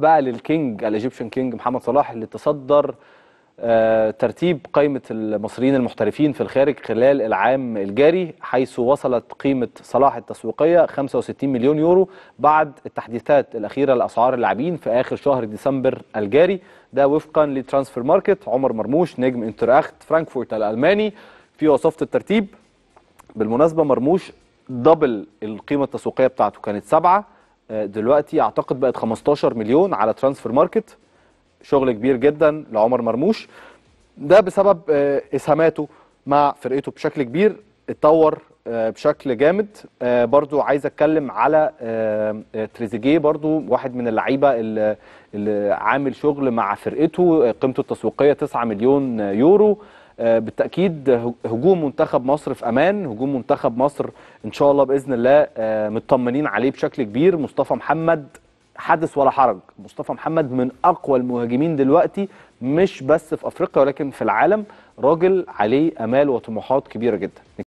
بقى للكينج الايجيبشن كينج محمد صلاح اللي تصدر آه، ترتيب قائمة المصريين المحترفين في الخارج خلال العام الجاري حيث وصلت قيمة صلاح التسويقية 65 مليون يورو بعد التحديثات الأخيرة لأسعار اللاعبين في آخر شهر ديسمبر الجاري ده وفقا لترانسفير ماركت عمر مرموش نجم انتر اخت فرانكفورت الألماني في وصفة الترتيب بالمناسبة مرموش دبل القيمة التسويقية بتاعته كانت سبعة آه، دلوقتي اعتقد بقت 15 مليون على ترانسفير ماركت شغل كبير جدا لعمر مرموش ده بسبب آه، اسهاماته مع فرقته بشكل كبير اتطور آه، بشكل جامد برضو عايز اتكلم على تريزيجيه برضو واحد من اللعيبه اللي عامل شغل مع فرقته قيمته التسويقيه 9 مليون يورو آه، بالتاكيد هجوم منتخب مصر في امان هجوم منتخب مصر ان شاء الله باذن الله آه، مطمنين عليه بشكل كبير مصطفى محمد حدث ولا حرج مصطفى محمد من اقوى المهاجمين دلوقتي مش بس في افريقيا ولكن في العالم راجل عليه امال وطموحات كبيره جدا